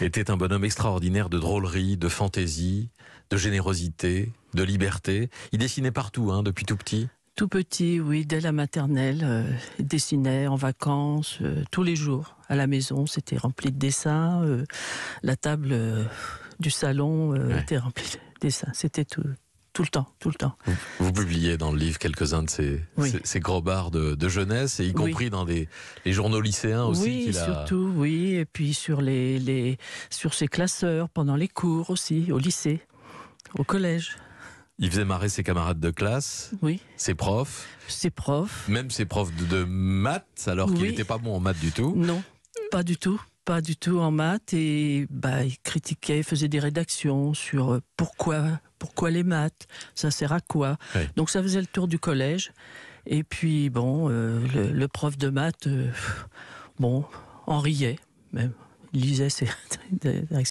était un bonhomme extraordinaire de drôlerie, de fantaisie, de générosité, de liberté. Il dessinait partout, hein, depuis tout petit. Tout petit, oui, dès la maternelle, euh, il dessinait en vacances, euh, tous les jours. À la maison, c'était rempli de dessins. Euh, la table du salon était remplie de dessins. C'était tout, tout le temps, tout le temps. Vous, publiez dans le livre quelques-uns de ces, gros bars de, jeunesse, y compris dans les journaux lycéens aussi. Oui, surtout, oui, et puis sur, les, sur ses classeurs pendant les cours aussi, au lycée, au collège. Il faisait marrer ses camarades de classe, oui. ses profs. Ses profs. Même ses profs de, maths, alors qu'il n'était pas bon en maths du tout. Non, pas du tout pas du tout en maths et bah, il critiquait, faisait des rédactions sur euh, pourquoi, pourquoi les maths, ça sert à quoi. Donc ça faisait le tour du collège. Et puis bon, euh, le, prof de maths, euh, bon, en riait même. lisait ses,